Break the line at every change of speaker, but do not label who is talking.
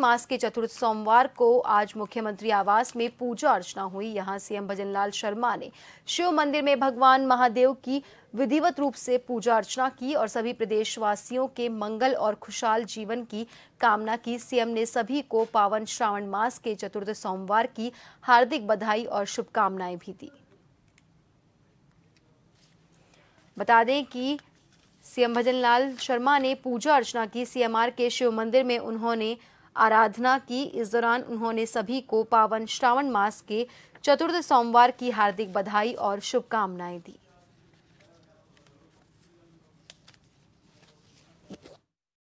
मास के चतुर्थ सोमवार को आज मुख्यमंत्री आवास में पूजा अर्चना हुई यहां सीएम भजनलाल शर्मा ने शिव मंदिर में भगवान महादेव की विधिवत रूप से पूजा अर्चना की और सभी प्रदेशवासियों के मंगल और खुशहाल जीवन की कामना की सीएम ने सभी को पावन श्रावण मास के चतुर्थ सोमवार की हार्दिक बधाई और शुभकामनाएं भी दी बता दें कि सीएम भजनलाल शर्मा ने पूजा अर्चना की सीएमआर के शिव मंदिर में उन्होंने आराधना की इस दौरान उन्होंने सभी को पावन श्रावण मास के चतुर्थ सोमवार की हार्दिक बधाई और शुभकामनाएं दी